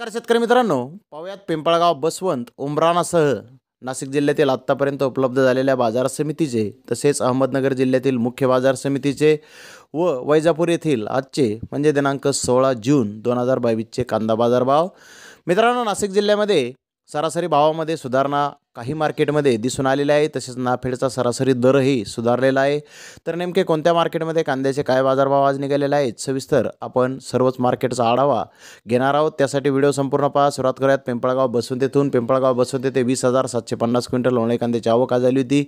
नमस्कार शेतकरी मित्रांनो पाहूयात पिंपळगाव बसवंत उमराणासह नाशिक जिल्ह्यातील आत्तापर्यंत उपलब्ध झालेल्या बाजार समितीचे तसेच अहमदनगर जिल्ह्यातील मुख्य बाजार समितीचे व वैजापूर येथील आजचे म्हणजे दिनांक सोळा जून दोन हजार बावीसचे कांदा बाजार भाव मित्रांनो नाशिक जिल्ह्यामध्ये सरासरी भावामध्ये सुधारणा काही मार्केटमध्ये दिसून आलेले आहे तसेच नाफेडचा सरासरी दरही सुधारलेला आहे तर नेमके कोणत्या मार्केटमध्ये कांद्याचे काय बाजारभाव आज निघालेले आहेत सविस्तर आपण सर्वच मार्केटचा आढावा घेणार आहोत त्यासाठी व्हिडिओ संपूर्ण पहा सुरुवात करूयात पिंपळगाव तेथून पिंपळगाव बसून ते वीस हजार सातशे पन्नास क्विंटल लोणे कांद्याची आवक आज आली होती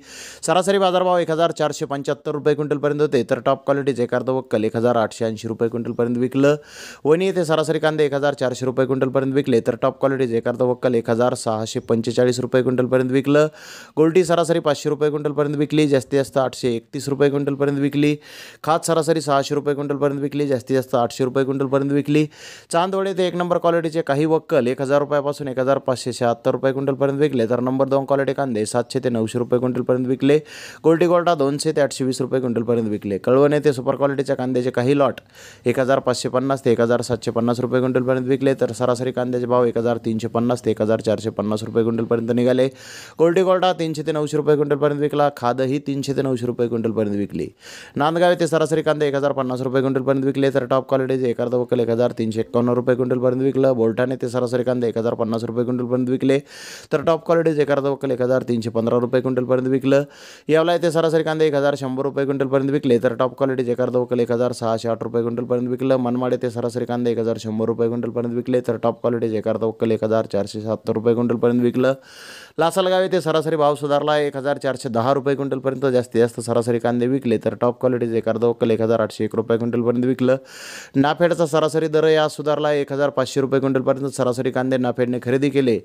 सरासरी बाजारभाव एक हजार चारशे पंच्याहत्तर रुपये क्विंटलपर्यंत होते तर टॉप क्वालिटीचे एखादं वक्कल एक हजार आठशे ऐंशी रुपये क्विंटलपर्यंत विकलं वणी येथे सरासरी कांदे एक हजार चारशे रुपये क्विंटलपर्यंत विकले तर टॉप क्वालिटीचे एखादं वक्कल एक हजार सहाशे पंचेचाळीस रुपये क्विंटलपर्यंत क्विंटलपर्यंत विकलं गोल्टी सरासरी पाचशे रुपये क्विंटलपर्यंत विकली जास्तीत जास्त आठशे एकतीस रुपये क्विंटलपर्यंत विकली खात सरासरी सहाशे रुपये क्विंटलपर्यंत विकली जास्तीत जास्त आठशे रुपये क्विंटलपर्यंत विकली चांदवडे ते एक नंबर क्वालिटीचे काही वक्कल एक हजार रुपयापासून एक हजार पाचशे शहात्तर रुपये क्विंटलपर्यंत विकले तर नंबर दोन क्वालिटी कांदे सातशे ते नऊशे रुपये क्विंटलपर्यंत विकले गोल्टी गोल्टा दोनशे ते आठशे वीस रुपये क्विंटलपर्यंत विकले कळवणे ते सुपर क्वालिटीच्या कांद्याचे काही लॉट एक हजार पाचशे पन्नास ते एक हजार सातशे पन्नास रुपये क्विंटलपर्यंत विकले तर सरासरी कांद्याचे भाव एक हजार तीनशे पन्नास ते एक हजार चारशे पन्नास रुपये क्विंटलपर्यंत निघाले कोर्टा तीनशे ते नऊशे रुपये क्विंटलपर्यंत विकला खादही तीनशे ते नऊशे रुपये क्विंटलपर्यंत विकली नांदगाव येथे सरासरी कांदे एक हजार पन्नास रुपये क्विंटलपर्यंत विकले तर टॉप क्वालिटीचे एक अर्धा वक्कल एक हजार तीनशे एकावन्न रुपये क्विंटलपर्यंत विकलं बोलटाने ते सरासरी कांदे एक हजार पन्नास रुपये क्विंटलपर्यंत विकले तर टॉप क्वालिटीचे एक अर्ध वक्कल एक हजार तीनशे पंधरा रुपये क्विंटलपर्यंत विकलं यावला येथे सरासरी कांदे एक हजार शंभर रुपये क्विंटलपर्यंत विकले तर टॉप क्वालिटीचे एक अर्ध एक हजार सहाशे आठ रुपये क्विंटलपर्यंत विकलं मनमाड येथे सरासरी कांदे एक हजार शंभर रुपये क्विंटलपर्यंत विकले तर टॉप क्वालिटीचे एक अर्ध वक्कल एक हजार चारशे सत्तर रुपये क्विंटलपर्यंत विकलं लासलगाव येथे सरासरी भाव सुधारला एक हजार चारशे दहा रुपये क्विंटलपर्यंत जास्तीत जास्त सरासरी कांदे विकले तर टॉप क्वालिटीचे अर्धा वक्कल एक हजार आठशे एक रुपये क्विंटलपर्यंत विकलं नाफेडचा सरासरी दर या सुधारला एक हजार पाचशे रुपये क्विंटलपर्यंत सरासरी कांदे नाफेडने खरेदी केले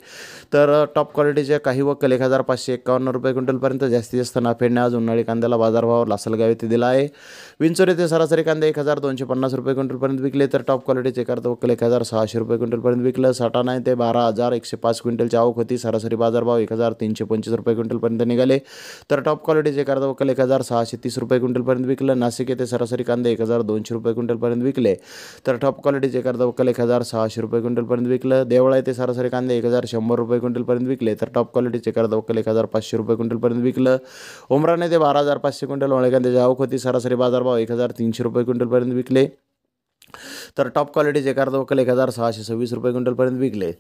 तर टॉप क्वालिटीचे काही वक्कल एक हजार पाचशे एकावन्न रुपये क्विंटलपर्यंत जास्तीत जास्त नाफेडने आज उन्हाळी कांद्याला बाजारभाव लासलगाव येथे दिला आहे विंचोर येथे सरासरी कांदे एक हजार दोनशे पन्नास रुपये क्विंटलपर्यंत विकले तर टॉप क्वालिटीचे अर्धा वक्कल एक हजार सहाशे रुपये क्विंटलपर्यंत विकलं नाही ते बारा हजार एकशे पाच क्विंटलची आवक होती सरासरी बाजारभाव एक हजार तीनशे पंचवीस रुपये क्विंटलपर्यंत निघाले तर टॉप क्वालिटीचे कांदा वक्कल एक हजार सहाशे तीस रुपये क्विंटलपर्यंत विकलं नाशिक येथे सरासरी कांदे एक हजार दोनशे रुपये क्विंटलपर्यंत विकले तर टॉप क्वालिटीचे कांदा वक्कल एक हजार सहाशे रुपये क्विंटलपर्यंत विकलं देवळा येथे सरासरी कांदा एक हजार शंभर रुपये क्विंटलपर्यंत विकले तर टॉप क्वालिटीचे कांदा वक्कल एक हजार पाचशे रुपये क्विंटलपर्यंत विकलं उमरान येथे बारा हजार पाचशे क्विंटल वाळे आवक होती सरासरी बाजारभाव एक हजार तीनशे रुपये क्विंटलपर्यंत विकले तर टॉप क्वालिटीचे एखादा वकल एक हजार सहाशे सव्वीस रुपये क्विंटलपर्यंत विकले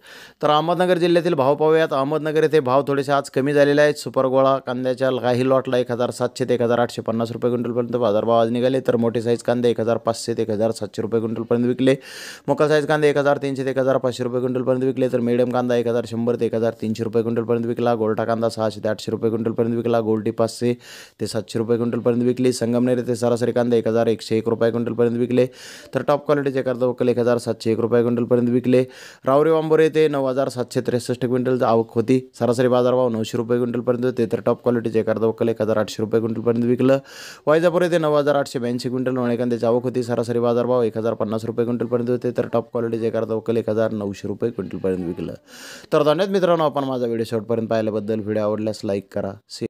तर अहमदनगर जिल्ह्यातील भाव पाहूयात अहमदनगर येथे भाव थोडेसे आज कमी झालेले आहेत सुपर गोळा कांद्याच्या काही लॉटला एक हजार सातशे ते एक हजार आठशे पन्नास रुपये क्विंटलपर्यंत बाजारभाव आज निघाले तर मोठे साईज कांदे एक हजार पाचशे ते एक हजार सातशे रुपये क्विंटलपर्यंत विकले मोका साईज कांदे एक हजार तीनशे ते एक हजार पाचशे रुपये क्विंटलपर्यंत विकले तर मीडियम कांदा एक हजार शंभर ते एक हजार तीनशे रुपये क्विंटलपर्यंत विकला गोल्टा कांदा सहाशे ते आठशे रुपये क्विंटलपर्यंत विकला गोल्टी पाचशे ते सातशे रुपये क्विंटलपर्यंत विकली संगमनेर येथे सरासरी कांदा एक हजार एकशे एक रुपये क्विंटलपर्यंत विकले तर टॉप क्वालिटीचे करता वक्कल एक हजार सातशे एक रुपये क्विंटलपर्यंत विकले रावरी वांबोरे येथे नऊ हजार सातशे त्रेसष्ट क्विंटलचा आवक होती सरासरी बाजार भाव नऊशे रुपये क्विंटलपर्यंत होते तर टॉप क्वालिटीचे एक अर्धा वक्कल एक हजार आठशे रुपये क्विंटलपर्यंत विकलं वायजापूर येथे नऊ हजार आठशे ब्याऐंशी क्विंटल कांद्याची आवक होती सरासरी बाजारभाव एक हजार पन्नास रुपये क्विंटलपर्यंत होते तर टॉप क्वालिटीचे एक अर्धा वक्कल एक हजार नऊशे रुपये क्विंटलपर्यंत विकलं तर धन्यवाद मित्रांनो आपण माझा व्हिडिओ शॉर्टपर्यंत पाहिल्याबद्दल व्हिडिओ आवडल्यास लाईक करा